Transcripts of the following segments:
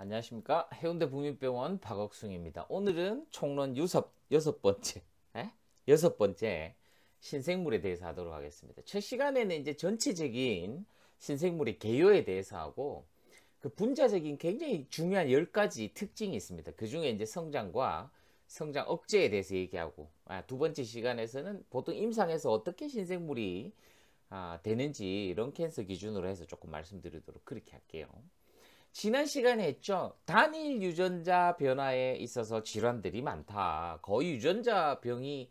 안녕하십니까 해운대 북민병원 박옥승입니다 오늘은 총론 유섭 여섯 번째 에? 여섯 번째 신생물에 대해서 하도록 하겠습니다 첫 시간에는 이제 전체적인 신생물의 개요에 대해서 하고 그 분자적인 굉장히 중요한 열가지 특징이 있습니다 그 중에 이제 성장과 성장 억제에 대해서 얘기하고 아, 두 번째 시간에서는 보통 임상에서 어떻게 신생물이 아, 되는지 런캔서 기준으로 해서 조금 말씀드리도록 그렇게 할게요 지난 시간에 했죠. 단일 유전자 변화에 있어서 질환들이 많다. 거의 유전자 병이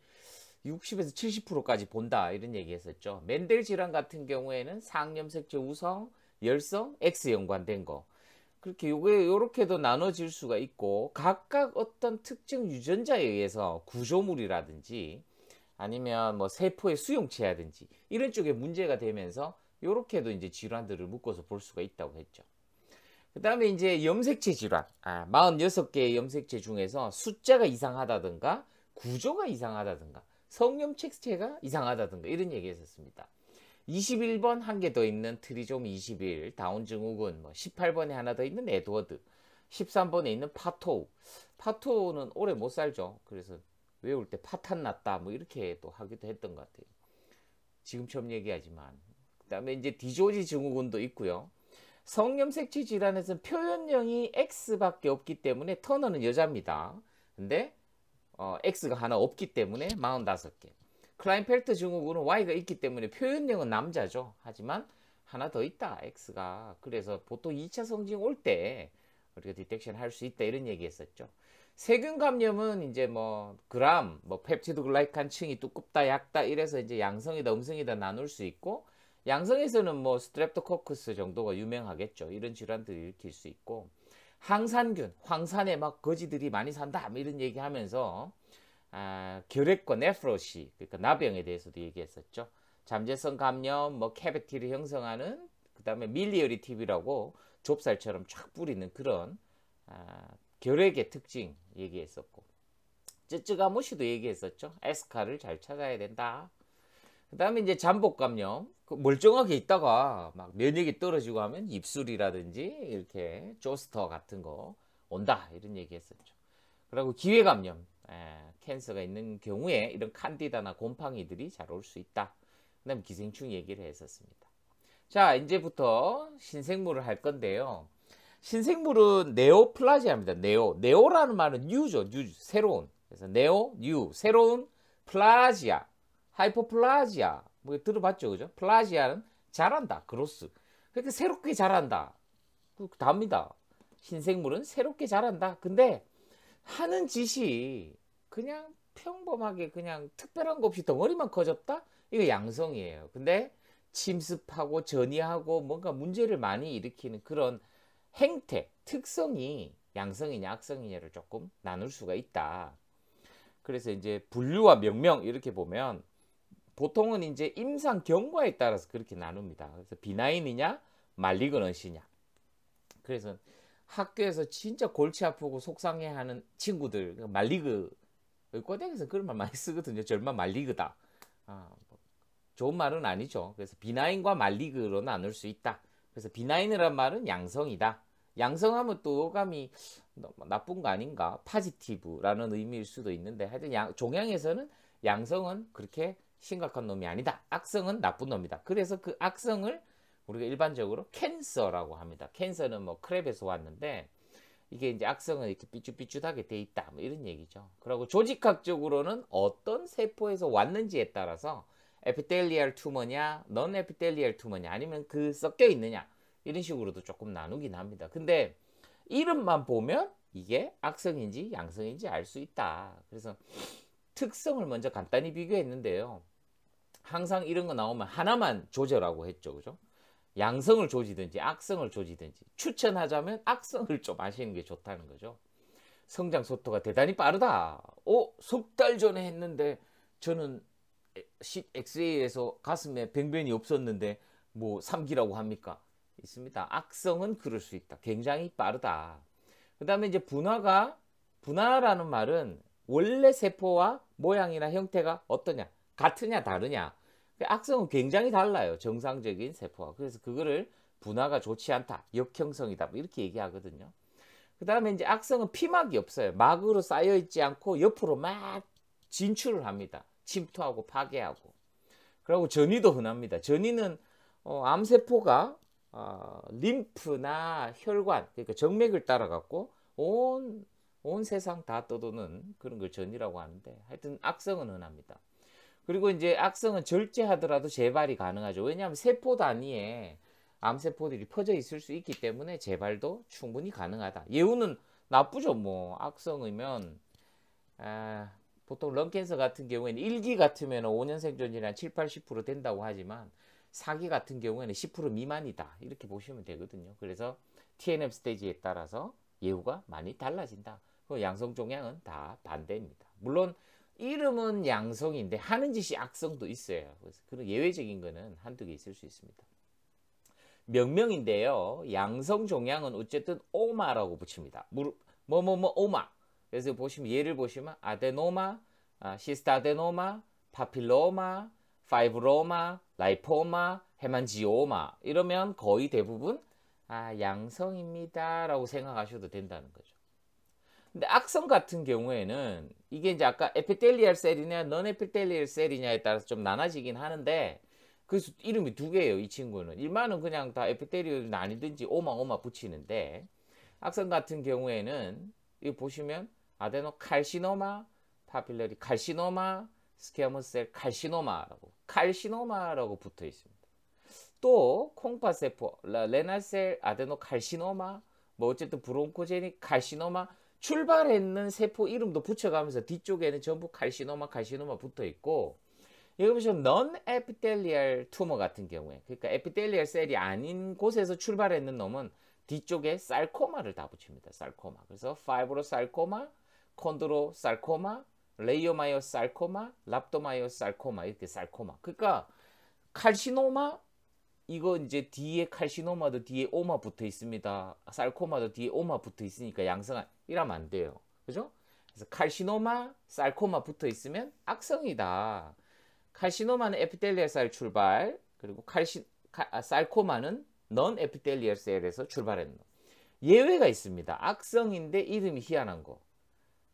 60에서 70%까지 본다 이런 얘기 했었죠. 맨델 질환 같은 경우에는 상염색체 우성, 열성, X 연관된 거. 그렇게 요게 요렇게도 나눠질 수가 있고 각각 어떤 특정 유전자에 의해서 구조물이라든지 아니면 뭐 세포의 수용체라든지 이런 쪽에 문제가 되면서 요렇게도 이제 질환들을 묶어서 볼 수가 있다고 했죠. 그 다음에 이제 염색체 질환 아, 46개의 염색체 중에서 숫자가 이상하다든가 구조가 이상하다든가 성염색체가 이상하다든가 이런 얘기 했었습니다. 21번 한 개 더 있는 트리좀 21, 다운 증후군, 뭐 18번에 하나 더 있는 에드워드, 13번에 있는 파토우. 파토우는 오래 못 살죠. 그래서 외울 때 파탄 났다 뭐 이렇게 또 하기도 했던 것 같아요. 지금처음 얘기하지만. 그 다음에 이제 디조지 증후군도 있고요. 성염색치 질환에서는 표현형이 X밖에 없기 때문에 터너는 여자입니다. 근데 어, X가 하나 없기 때문에 45개. 클라인펠트 증후군은 Y가 있기 때문에 표현형은 남자죠. 하지만 하나 더 있다. X가. 그래서 보통 2차 성징 올 때 우리가 디텍션 할 수 있다. 이런 얘기 했었죠. 세균 감염은 이제 뭐 그람, 뭐 펩티드 글라이칸 층이 두껍다, 얕다 이래서 이제 양성이다, 음성이다 나눌 수 있고 양성에서는 뭐 스트랩토코크스 정도가 유명하겠죠. 이런 질환들을 일으킬 수 있고 항산균, 황산에 막 거지들이 많이 산다 뭐 이런 얘기하면서 아, 결핵권 네프로시, 그러니까 나병에 대해서도 얘기했었죠. 잠재성 감염, 뭐 캐베티를 형성하는 그 다음에 밀리어리 팁이라고 좁쌀처럼 쫙 뿌리는 그런 아, 결핵의 특징 얘기했었고 쯔쯔가무시도 얘기했었죠. 에스카를 잘 찾아야 된다. 그 다음에 이제 잠복 감염, 그 멀쩡하게 있다가 막 면역이 떨어지고 하면 입술이라든지 이렇게 조스터 같은 거 온다 이런 얘기 했었죠. 그리고 기회감염, 에, 예, 캔서가 있는 경우에 이런 칸디다나 곰팡이들이 잘 올 수 있다. 그 다음에 기생충 얘기를 했었습니다. 자 이제부터 신생물을 할 건데요. 신생물은 네오플라지아입니다. 네오. 네오라는 말은 뉴죠. 뉴, 새로운. 그래서 네오, 뉴, 새로운 플라지아, 하이퍼플라지아, 뭐 들어봤죠, 그죠? 플라지아는 잘한다, 그로스. 그러니까 새롭게 자란다그 답니다. 흰색물은 새롭게 자란다 근데 하는 짓이 그냥 평범하게 그냥 특별한 거 없이 덩어리만 커졌다? 이거 양성이에요. 근데 침습하고 전이하고 뭔가 문제를 많이 일으키는 그런 행태, 특성이 양성이냐 악성이냐를 조금 나눌 수가 있다. 그래서 이제 분류와 명명 이렇게 보면 보통은 이제 임상 경과에 따라서 그렇게 나눕니다. 그래서 비나인이냐 말리그런시냐. 그래서 학교에서 진짜 골치 아프고 속상해하는 친구들 그 말리그 꼬댁에서 그 그런 말 많이 쓰거든요. 절반 말리그다. 아, 뭐 좋은 말은 아니죠. 그래서 비나인과 말리그로 나눌 수 있다. 그래서 비나인이란 말은 양성이다. 양성하면 또 어감이 나쁜 거 아닌가? 파지티브라는 의미일 수도 있는데 하여튼 양, 종양에서는 양성은 그렇게 심각한 놈이 아니다. 악성은 나쁜 놈이다. 그래서 그 악성을 우리가 일반적으로 캔서라고 합니다. 캔서는 뭐 크랩에서 왔는데 이게 이제 악성은 이렇게 삐쭉삐쭉하게 돼 있다. 뭐 이런 얘기죠. 그리고 조직학적으로는 어떤 세포에서 왔는지에 따라서 에피텔리얼 투머냐, 넌 에피텔리얼 투머냐 아니면 그 섞여 있느냐 이런 식으로도 조금 나누긴 합니다. 근데 이름만 보면 이게 악성인지 양성인지 알 수 있다. 그래서 특성을 먼저 간단히 비교했는데요. 항상 이런 거 나오면 하나만 조절하고 했죠. 그죠? 양성을 조지든지 악성을 조지든지 추천하자면 악성을 좀 하시는 게 좋다는 거죠. 성장 속도가 대단히 빠르다. 어? 석달 전에 했는데 저는 엑스에이에서 가슴에 병변이 없었는데 뭐 3기라고 합니까? 있습니다. 악성은 그럴 수 있다. 굉장히 빠르다. 그 다음에 이제 분화가 분화라는 말은 원래 세포와 모양이나 형태가 어떠냐 같으냐 다르냐 그 악성은 굉장히 달라요. 정상적인 세포와. 그래서 그거를 분화가 좋지 않다. 역형성이다. 뭐 이렇게 얘기하거든요. 그 다음에 이제 악성은 피막이 없어요. 막으로 쌓여있지 않고 옆으로 막 진출을 합니다. 침투하고 파괴하고. 그리고 전이도 흔합니다. 전이는 어, 암세포가 어, 림프나 혈관, 그러니까 정맥을 따라갔고 온, 온 세상 다 떠도는 그런 걸 전이라고 하는데 하여튼 악성은 흔합니다. 그리고 이제 악성은 절제하더라도 재발이 가능하죠. 왜냐하면 세포 단위에 암세포들이 퍼져 있을 수 있기 때문에 재발도 충분히 가능하다. 예후는 나쁘죠. 뭐 악성이면 아, 보통 런캔서 같은 경우에는 1기 같으면 5년 생존율이 한 7, 80% 된다고 하지만 4기 같은 경우에는 10% 미만이다. 이렇게 보시면 되거든요. 그래서 TNM 스테이지에 따라서 예후가 많이 달라진다. 그 양성 종양은 다 반대입니다. 물론 이름은 양성인데 하는 짓이 악성도 있어요. 그래서 그런 예외적인 거는 한두 개 있을 수 있습니다. 명명인데요. 양성 종양은 어쨌든 오마라고 붙입니다. 뭐뭐뭐 뭐, 뭐, 오마. 그래서 보시면 예를 보시면 아데노마, 아, 시스타데노마, 파필로마, 파이브로마, 라이포마, 헤만지오마 이러면 거의 대부분 아, 양성입니다라고 생각하셔도 된다는 거죠. 근데 악성 같은 경우에는 이게 이제 아까 에피텔리얼 셀이냐 넌 에피텔리얼 셀이냐에 따라서 좀 나눠지긴 하는데 그래서 이름이 두 개예요 이 친구는 일만은 그냥 다 에피텔리얼 아니든지 오마오마 붙이는데 악성 같은 경우에는 이 보시면 아데노 칼시노마 파필러리 칼시노마 스케어머셀 칼시노마라고 칼시노마라고 붙어 있습니다. 또 콩파세포 레나셀 아데노 칼시노마 뭐 어쨌든 브론코제닉 칼시노마 출발했는 세포 이름도 붙여가면서 뒤쪽에는 전부 칼시노마 칼시노마 붙어 있고 여기 보시면 non epithelial tumor 같은 경우에 그러니까 에피텔리얼 셀이 아닌 곳에서 출발했는 놈은 뒤쪽에 살코마를 다 붙입니다. 살코마. 그래서 파이브로살코마, 콘드로살코마, 레이오마이오살코마, 랍도마이오살코마 이렇게 살코마. 그러니까 칼시노마 이거 이제 뒤에 칼시노마도 뒤에 오마 붙어 있습니다. 살코마도 뒤에 오마 붙어 있으니까 양성한 이러면 안 돼요. 그죠? 그래서 칼시노마, 살코마 붙어 있으면 악성이다. 칼시노마는 에피텔리얼 살 출발, 그리고 칼시, 아, 살코마는 넌 에피텔리얼 셀에서 출발했는 예외가 있습니다. 악성인데 이름이 희한한 거.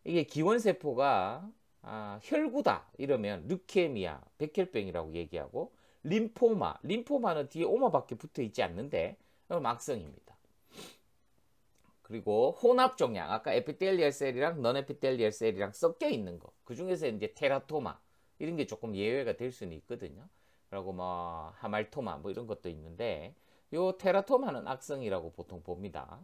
이게 기원세포가 아, 혈구다 이러면 르케미아, 백혈병이라고 얘기하고 림포마, 림포마는 뒤에 오마밖에 붙어 있지 않는데 그럼 악성입니다. 그리고 혼합 종양 아까 에피텔리얼 셀이랑 넌 에피텔리얼 셀이랑 섞여 있는 거그 중에서 이제 테라토마 이런 게 조금 예외가 될 수는 있거든요 그리고 뭐 하말토마 뭐 이런 것도 있는데 요 테라토마는 악성이라고 보통 봅니다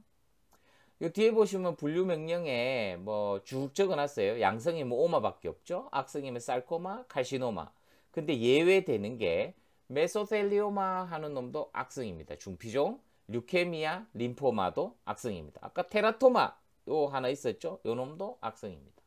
요 뒤에 보시면 분류 명령에 뭐쭉 적어놨어요 양성이뭐 오마밖에 없죠 악성이면 뭐 살코마 칼시노마 근데 예외되는 게 메소텔리오마 하는 놈도 악성입니다 중피종 류케미아, 림포마도 악성입니다. 아까 테라토마 요 하나 있었죠? 요 놈도 악성입니다.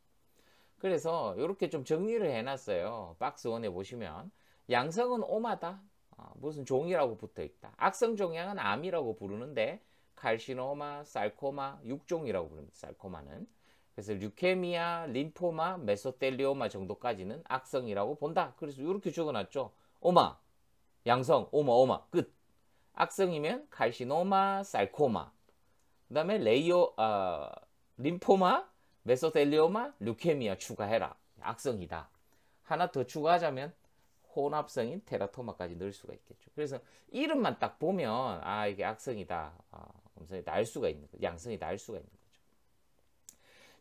그래서 이렇게 좀 정리를 해놨어요. 박스 원에 보시면 양성은 오마다 어, 무슨 종이라고 붙어있다. 악성 종양은 암이라고 부르는데 칼시노마, 살코마, 육종이라고 부릅니다. 살코마는. 그래서 류케미아, 림포마, 메소텔리오마 정도까지는 악성이라고 본다. 그래서 이렇게 적어놨죠. 오마, 양성, 오마, 오마, 끝. 악성이면 칼시노마, 살코마, 그 다음에 레이오, 어, 아, 림포마, 메소텔리오마, 루케미아 추가해라. 악성이다. 하나 더 추가하자면 혼합성인 테라토마까지 넣을 수가 있겠죠. 그래서 이름만 딱 보면 아 이게 악성이다, 아, 음성이다 알 수가 있는 거죠. 양성이다 알 수가 있는 거죠.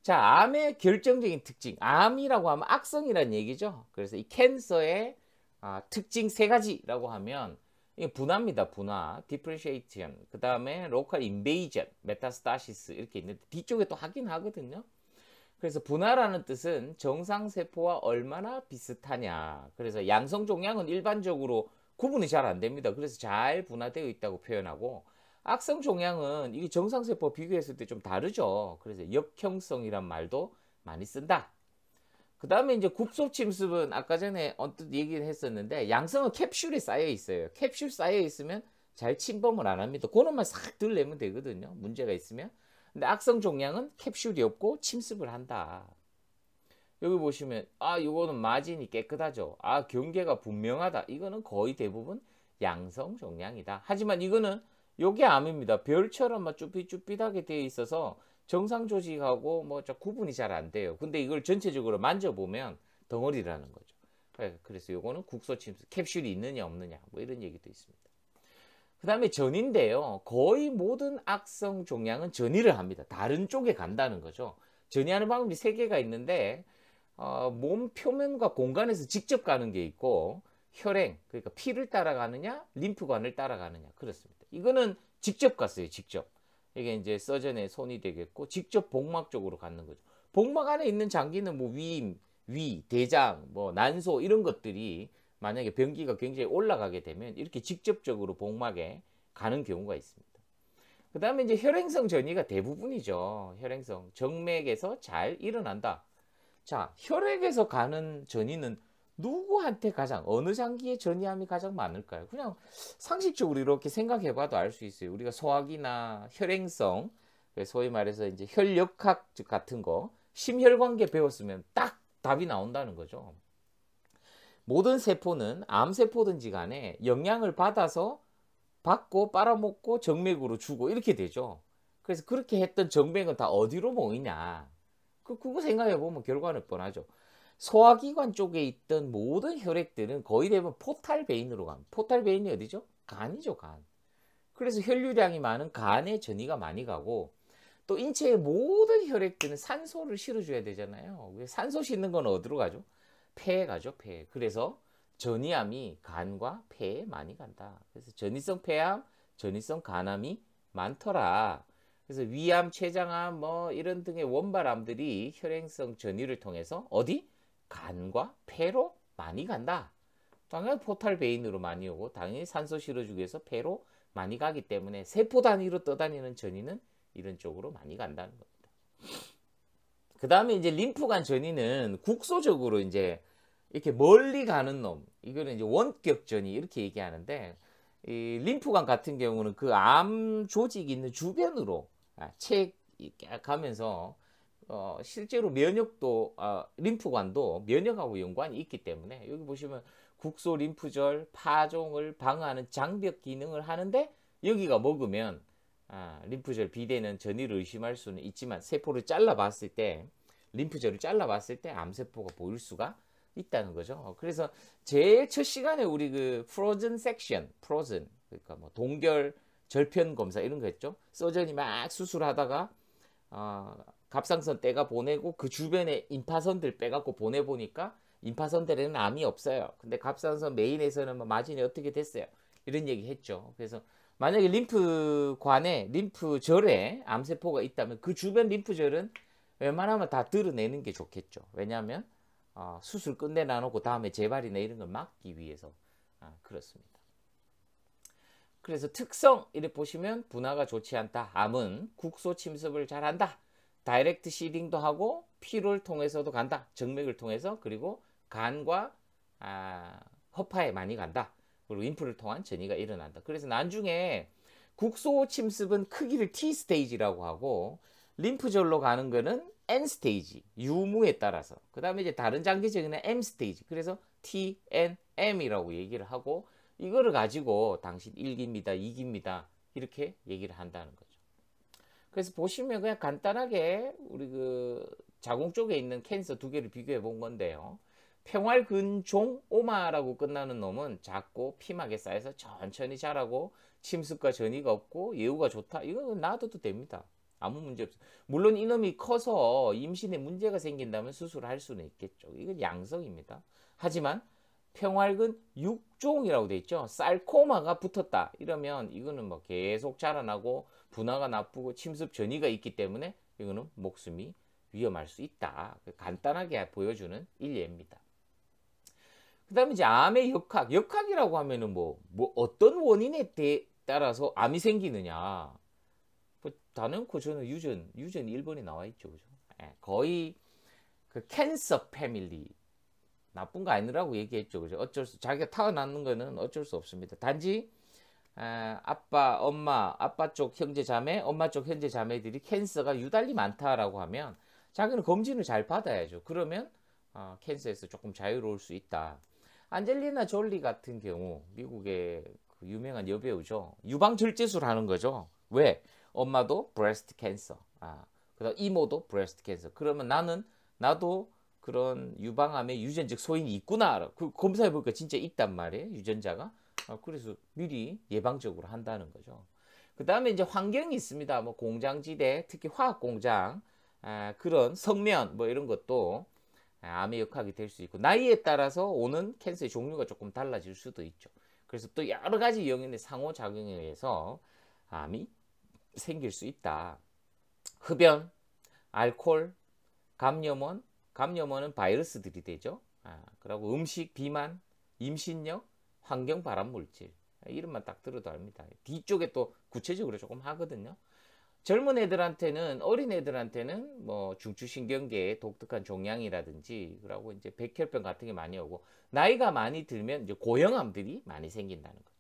자, 암의 결정적인 특징. 암이라고 하면 악성이라는 얘기죠. 그래서 이 캔서의 아, 특징 세 가지라고 하면 이게 분화입니다. 분화, d i f f e r e n i a t i o n 그 다음에 local invasion, metastasis 이렇게 있는데 뒤쪽에 또 하긴 하거든요. 그래서 분화라는 뜻은 정상 세포와 얼마나 비슷하냐. 그래서 양성 종양은 일반적으로 구분이 잘 안 됩니다. 그래서 잘 분화되어 있다고 표현하고 악성 종양은 이게 정상 세포 비교했을 때 좀 다르죠. 그래서 역형성이란 말도 많이 쓴다. 그 다음에 이제 굽속 침습은 아까 전에 언뜻 얘기를 했었는데 양성은 캡슐이 쌓여 있어요. 캡슐 쌓여 있으면 잘 침범을 안 합니다. 그놈만 싹 들내면 되거든요. 문제가 있으면. 근데 악성 종양은 캡슐이 없고 침습을 한다. 여기 보시면 아 이거는 마진이 깨끗하죠. 아 경계가 분명하다. 이거는 거의 대부분 양성 종양이다. 하지만 이거는 요게 암입니다. 별처럼 막쭈삐쭈삐하게 되어 있어서 정상 조직하고 뭐 구분이 잘 안 돼요. 근데 이걸 전체적으로 만져보면 덩어리라는 거죠. 예, 그래서 요거는 국소 침수, 캡슐이 있느냐 없느냐 뭐 이런 얘기도 있습니다. 그 다음에 전인데요. 거의 모든 악성 종양은 전이를 합니다. 다른 쪽에 간다는 거죠. 전이하는 방법이 세 개가 있는데 어, 몸 표면과 공간에서 직접 가는 게 있고 혈행, 그러니까 피를 따라가느냐, 림프관을 따라가느냐 그렇습니다. 이거는 직접 갔어요, 직접. 이게 이제 서전의 손이 되겠고 직접 복막 쪽으로 갖는 거죠. 복막 안에 있는 장기는 뭐 위, 위, 대장, 뭐 난소 이런 것들이 만약에 변기가 굉장히 올라가게 되면 이렇게 직접적으로 복막에 가는 경우가 있습니다. 그 다음에 이제 혈행성 전이가 대부분이죠. 혈행성 정맥에서 잘 일어난다. 자 혈액에서 가는 전이는 누구한테 가장 어느 장기에 전이함이 가장 많을까요? 그냥 상식적으로 이렇게 생각해봐도 알 수 있어요. 우리가 소화기나 혈행성, 소위 말해서 이제 혈력학 같은 거, 심혈관계 배웠으면 딱 답이 나온다는 거죠. 모든 세포는 암세포든지 간에 영향을 받아서 받고 빨아먹고 정맥으로 주고 이렇게 되죠. 그래서 그렇게 했던 정맥은 다 어디로 모이냐. 그, 그거 생각해보면 결과는 뻔하죠. 소화기관 쪽에 있던 모든 혈액들은 거의 대부분 포탈 베인으로 간. 포탈 베인이 어디죠? 간이죠, 간. 그래서 혈류량이 많은 간에 전이가 많이 가고 또 인체의 모든 혈액들은 산소를 실어줘야 되잖아요. 산소 싣는 건 어디로 가죠? 폐에 가죠, 폐. 에 그래서 전이암이 간과 폐에 많이 간다. 그래서 전이성 폐암, 전이성 간암이 많더라. 그래서 위암, 췌장암 뭐 이런 등의 원발암들이 혈행성 전이를 통해서 어디? 간과 폐로 많이 간다. 당연히 포탈 베인으로 많이 오고 당연히 산소 실어주기 위해서 폐로 많이 가기 때문에 세포 단위로 떠다니는 전이는 이런 쪽으로 많이 간다는 겁니다. 그 다음에 이제 림프관 전이는 국소적으로 이제 이렇게 멀리 가는 놈, 이거는 이제 원격전이 이렇게 얘기하는데 이 림프관 같은 경우는 그 암 조직이 있는 주변으로 아, 책 가면서 어, 실제로 면역도 어, 림프관도 면역하고 연관이 있기 때문에 여기 보시면 국소 림프절 파종을 방어하는 장벽 기능을 하는데 여기가 먹으면 아, 림프절 비대는 전이를 의심할 수는 있지만 세포를 잘라봤을 때 림프절을 잘라봤을 때 암세포가 보일 수가 있다는 거죠. 그래서 제일 첫 시간에 우리 그 프로즌 섹션, 프로즌 그러니까 뭐 동결 절편 검사 이런 거 했죠. 소전이막 수술하다가 어, 갑상선 때가 보내고 그 주변에 임파선들 빼갖고 보내보니까 임파선들에는 암이 없어요. 근데 갑상선 메인에서는 뭐 마진이 어떻게 됐어요? 이런 얘기 했죠. 그래서 만약에 림프관에 림프절에 암세포가 있다면 그 주변 림프절은 웬만하면 다 드러내는 게 좋겠죠. 왜냐하면 어, 수술 끝내놔놓고 다음에 재발이나 이런 걸 막기 위해서 아, 그렇습니다. 그래서 특성 이렇게 보시면 분화가 좋지 않다. 암은 국소 침습을 잘한다. 다이렉트 시딩도 하고 피를 통해서도 간다. 정맥을 통해서 그리고 간과 아, 허파에 많이 간다. 그리고 인프를 통한 전이가 일어난다. 그래서 난중에 국소 침습은 크기를 T 스테이지라고 하고 림프절로 가는 거는 N 스테이지 유무에 따라서 그 다음에 이제 다른 장기적인 M 스테이지 그래서 T, N, M이라고 얘기를 하고 이거를 가지고 당신 1기입니다 2기입니다 이렇게 얘기를 한다는 거죠. 그래서 보시면 그냥 간단하게 우리 그 자궁 쪽에 있는 캔서 두 개를 비교해 본 건데요. 평활근종 오마라고 끝나는 놈은 작고 피막에 쌓여서 천천히 자라고 침습과 전이가 없고 예후가 좋다. 이거는 놔둬도 됩니다. 아무 문제 없어. 물론 이놈이 커서 임신에 문제가 생긴다면 수술을 할 수는 있겠죠. 이건 양성입니다. 하지만 평활근 육종이라고 돼 있죠. 쌀코마가 붙었다. 이러면 이거는 뭐 계속 자라나고 분화가 나쁘고 침습 전이가 있기 때문에 이거는 목숨이 위험할 수 있다. 간단하게 보여주는 일례입니다. 그 다음에 이제 암의 역학. 역학이라고 하면은 뭐, 뭐 어떤 원인에 따라서 암이 생기느냐. 뭐 단연코 저는 유전, 유전 1번에 나와 있죠. 그죠? 예, 거의 그 캔서 패밀리. 나쁜 거 아니라고 얘기했죠. 그죠? 어쩔 수, 자기가 타고났는 거는 어쩔 수 없습니다. 단지 아, 아빠, 엄마, 아빠 쪽 형제 자매, 엄마 쪽 형제 자매들이 캔서가 유달리 많다라고 하면 자기는 검진을 잘 받아야죠. 그러면 어, 캔서에서 조금 자유로울 수 있다. 안젤리나 졸리 같은 경우 미국의 그 유명한 여배우죠. 유방 절제술 하는 거죠. 왜? 엄마도 브레스트 캔서. 아, 그다음 이모도 브레스트 캔서. 그러면 나는 나도 그런 유방암의 유전적 소인이 있구나. 그 검사해 보니까 진짜 있단 말이에요. 유전자가. 아, 그래서 미리 예방적으로 한다는 거죠. 그 다음에 이제 환경이 있습니다. 뭐 공장지대, 특히 화학공장, 아, 그런 성면 뭐 이런 것도 아, 암의 역학이 될 수 있고 나이에 따라서 오는 캔서의 종류가 조금 달라질 수도 있죠. 그래서 또 여러 가지 영인의 상호작용에 의해서 암이 생길 수 있다. 흡연, 알코올, 감염원, 감염원은 바이러스들이 되죠. 아, 그리고 음식, 비만, 임신력, 환경 발암 물질. 이름만 딱 들어도 압니다. 뒤쪽에 또 구체적으로 조금 하거든요. 젊은 애들한테는 어린 애들한테는 뭐 중추신경계의 독특한 종양이라든지 그러고 이제 백혈병 같은 게 많이 오고 나이가 많이 들면 이제 고형암들이 많이 생긴다는 거죠.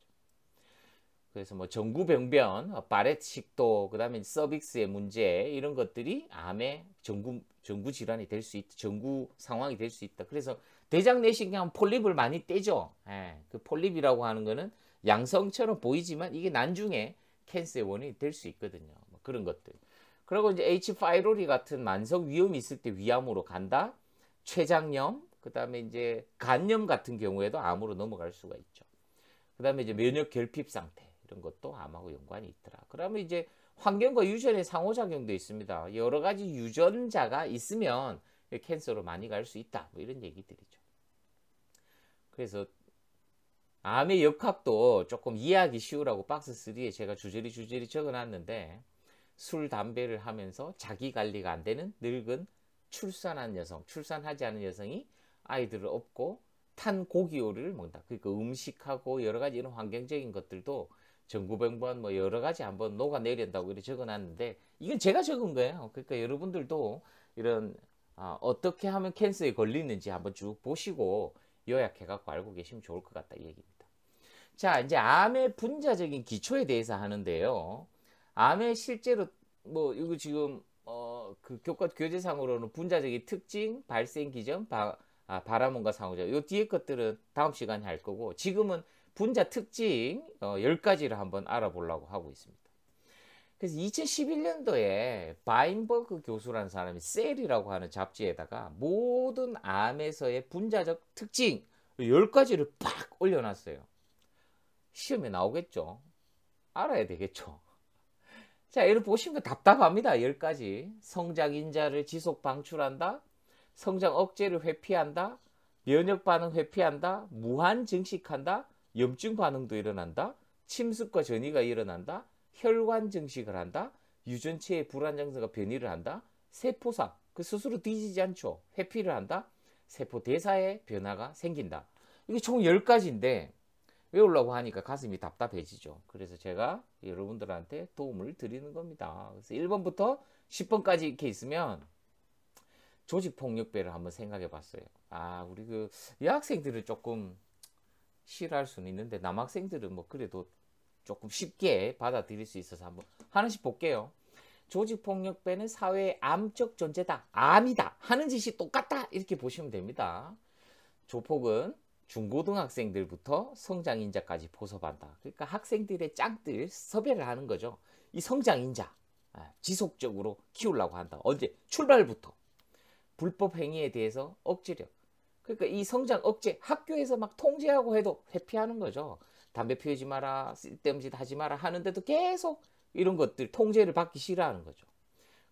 그래서 뭐 전구병변, 바렛식도, 그다음에 서빅스의 문제 이런 것들이 암의 전구 전구 질환이 될 수 있다, 전구 상황이 될 수 있다. 그래서 대장 내시경 하 폴립을 많이 떼죠. 예, 그 폴립이라고 하는 거는 양성처럼 보이지만 이게 난중에 캔스의 원인이 될 수 있거든요. 뭐 그런 것들. 그리고 이제 H 파이로리 같은 만성 위염이 있을 때 위암으로 간다. 췌장염, 그다음에 이제 간염 같은 경우에도 암으로 넘어갈 수가 있죠. 그다음에 이제 면역 결핍 상태 이런 것도 암하고 연관이 있더라. 그러면 이제 환경과 유전의 상호작용도 있습니다. 여러 가지 유전자가 있으면 캔서로 많이 갈 수 있다. 뭐 이런 얘기들이죠. 그래서 암의 역학도 조금 이해하기 쉬우라고 박스 3에 제가 주저리 주저리 적어놨는데 술, 담배를 하면서 자기 관리가 안 되는 늙은 출산한 여성, 출산하지 않은 여성이 아이들을 업고 탄 고기요리를 먹는다. 그러니까 음식하고 여러 가지 이런 환경적인 것들도 전구병변 뭐 여러 가지 한번 녹아내린다고 이렇게 적어놨는데 이건 제가 적은 거예요. 그러니까 여러분들도 이런 아, 어떻게 하면 캔서에 걸리는지 한번 쭉 보시고 요약해갖고 알고 계시면 좋을 것 같다 이 얘기입니다. 자 이제 암의 분자적인 기초에 대해서 하는데요. 암의 실제로 뭐 이거 지금 어, 그 교과 교재상으로는 분자적인 특징, 발생 기전, 바, 아, 바라문과 상호자 요 뒤에 것들은 다음 시간에 할 거고 지금은 분자 특징 어, 10가지를 한번 알아보려고 하고 있습니다. 그래서 2011년도에 바인버그 교수라는 사람이 셀이라고 하는 잡지에다가 모든 암에서의 분자적 특징 10가지를 팍 올려놨어요. 시험에 나오겠죠. 알아야 되겠죠. 자, 여러분 보시면 그 답답합니다. 10가지. 성장 인자를 지속 방출한다. 성장 억제를 회피한다. 면역 반응 회피한다. 무한 증식한다. 염증 반응도 일어난다. 침습과 전이가 일어난다. 혈관 증식을 한다. 유전체의 불안정성가 변이를 한다. 세포사, 그 스스로 뒤지지 않죠. 회피를 한다. 세포 대사에 변화가 생긴다. 이게 총 10가지인데 외우려고 하니까 가슴이 답답해지죠. 그래서 제가 여러분들한테 도움을 드리는 겁니다. 그래서 1번부터 10번까지 이렇게 있으면 조직폭력배를 한번 생각해 봤어요. 아, 우리 그 여학생들은 조금 싫어할 수는 있는데 남학생들은 뭐 그래도 조금 쉽게 받아들일 수 있어서 한번 하나씩 볼게요. 조직폭력배는 사회의 암적 존재다. 암이다. 하는 짓이 똑같다. 이렇게 보시면 됩니다. 조폭은 중고등학생들부터 성장인자까지 포섭한다. 그러니까 학생들의 짝들 섭외를 하는 거죠. 이 성장인자 아, 지속적으로 키우려고 한다. 언제? 출발부터. 불법 행위에 대해서 억제력 그러니까 이 성장 억제 학교에서 막 통제하고 해도 회피하는 거죠. 담배 피우지 마라, 쓸데없는 짓 하지 마라 하는데도 계속 이런 것들 통제를 받기 싫어하는 거죠.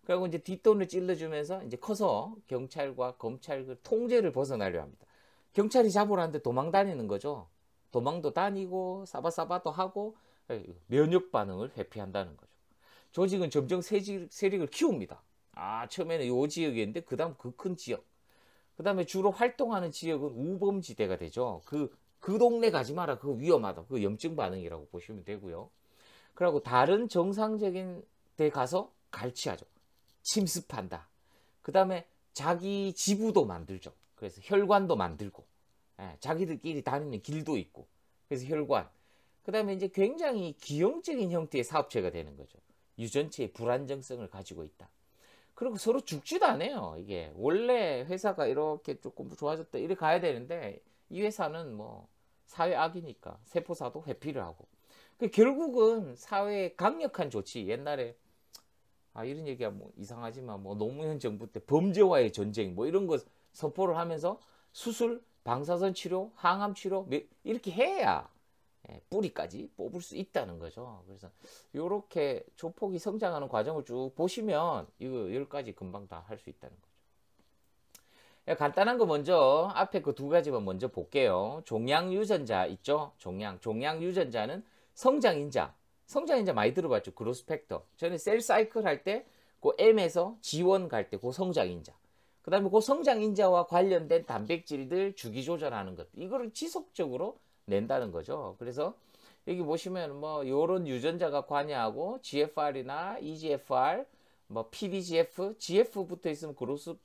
그리고 이제 뒷돈을 찔러주면서 이제 커서 경찰과 검찰 그 통제를 벗어나려 합니다. 경찰이 잡으라는데 도망 다니는 거죠. 도망도 다니고 사바사바도 하고 면역 반응을 회피한다는 거죠. 조직은 점점 세력을 키웁니다. 아 처음에는 요 지역이었는데 그다음 그 큰 지역, 그 다음에 주로 활동하는 지역은 우범지대가 되죠. 그그 동네 가지 마라. 그 위험하다. 그 염증 반응이라고 보시면 되고요. 그리고 다른 정상적인 데 가서 갈치하죠. 침습한다. 그 다음에 자기 지부도 만들죠. 그래서 혈관도 만들고, 예, 자기들끼리 다니는 길도 있고, 그래서 혈관. 그 다음에 이제 굉장히 기형적인 형태의 사업체가 되는 거죠. 유전체의 불안정성을 가지고 있다. 그리고 서로 죽지도 않아요. 이게 원래 회사가 이렇게 조금 좋아졌다 이래 가야 되는데 이 회사는 뭐 사회 악이니까 세포사도 회피를 하고 그 결국은 사회의 강력한 조치 옛날에 아 이런 얘기가 뭐 이상하지만 뭐 노무현 정부 때 범죄와의 전쟁 뭐 이런 거 선포를 하면서 수술 방사선 치료 항암 치료 이렇게 해야 예, 뿌리까지 뽑을 수 있다는 거죠 그래서 요렇게 조폭이 성장하는 과정을 쭉 보시면 이거 열 가지 금방 다 할 수 있다는 거 예, 간단한 거 먼저 앞에 그 두 가지만 먼저 볼게요. 종양 유전자 있죠? 종양. 종양 유전자는 성장인자. 성장인자 많이 들어봤죠? 그로스팩터. 저는 셀 사이클 할 때 그 M에서 G1 갈때 그 성장인자. 그 다음에 그 성장인자와 관련된 단백질들 주기 조절하는 것. 이거를 지속적으로 낸다는 거죠. 그래서 여기 보시면 뭐 요런 유전자가 관여하고 GFR이나 EGFR, 뭐 PDGF, GF부터 있으면 그로스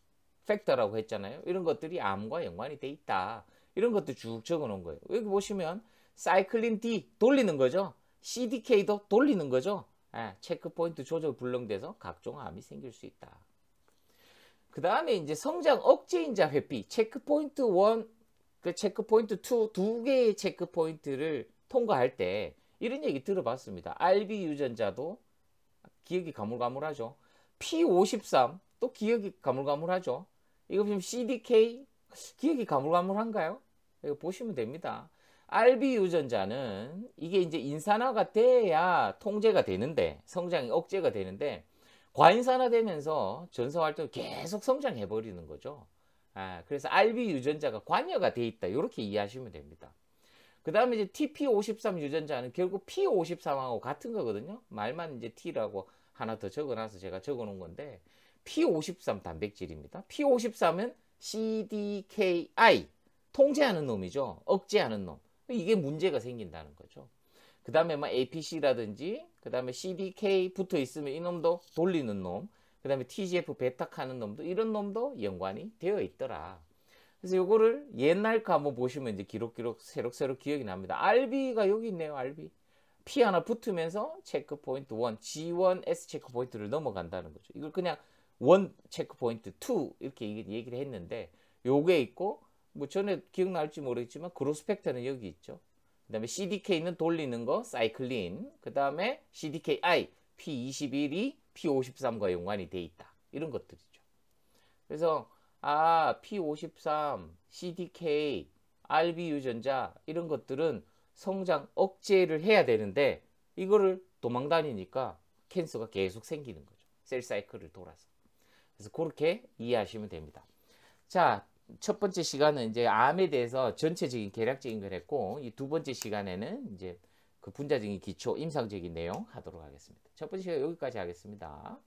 팩터라고 했잖아요. 이런 것들이 암과 연관이 돼 있다. 이런 것도 쭉 적어 놓은 거예요. 여기 보시면 사이클린 D 돌리는 거죠. CDK도 돌리는 거죠. 예, 체크포인트 조절 불능돼서 각종 암이 생길 수 있다. 그 다음에 이제 성장 억제인자 회피 체크포인트 1, 그 체크포인트 2, 두 개의 체크포인트를 통과할 때 이런 얘기 들어봤습니다. RB 유전자도 기억이 가물가물하죠. P53 또 기억이 가물가물하죠. 이거 지금 CDK 기억이 가물가물한가요? 이거 보시면 됩니다. RB 유전자는 이게 이제 인산화가 돼야 통제가 되는데 성장이 억제가 되는데 과인산화되면서 전소활동 계속 성장해 버리는 거죠. 아, 그래서 RB 유전자가 관여가 돼 있다 이렇게 이해하시면 됩니다. 그 다음에 이제 TP53 유전자는 결국 P53하고 같은 거거든요. 말만 이제 T라고 하나 더 적어놔서 제가 적어놓은 건데 P53 단백질입니다. P53은 CDKI 통제하는 놈이죠. 억제하는 놈. 이게 문제가 생긴다는 거죠. 그 다음에 뭐 APC라든지 그 다음에 CDK 붙어 있으면 이놈도 돌리는 놈. 그 다음에 TGF 베탁하는 놈도 이런 놈도 연관이 되어 있더라. 그래서 요거를 옛날 거 한번 보시면 이제 기록기록 새록새록 기억이 납니다. RB가 여기 있네요. RB. P 하나 붙으면서 체크포인트 1, G1S 체크포인트를 넘어간다는 거죠. 이걸 그냥 원 체크 포인트, 투 이렇게 얘기를 했는데 요게 있고 뭐 전에 기억날지 모르겠지만 그로스펙터는 여기 있죠. 그 다음에 CDK는 돌리는 거, 사이클린. 그 다음에 CDKI, P21이 P53과 연관이 돼 있다. 이런 것들이죠. 그래서 아, P53, CDK, RB 유전자 이런 것들은 성장 억제를 해야 되는데 이거를 도망다니니까 캔서가 계속 생기는 거죠. 셀 사이클을 돌아서. 그래서 그렇게 이해하시면 됩니다. 자, 첫 번째 시간은 이제 암에 대해서 전체적인 계략적인 걸 했고 이 두 번째 시간에는 이제 그 분자적인 기초, 임상적인 내용 하도록 하겠습니다. 첫 번째 시간 여기까지 하겠습니다.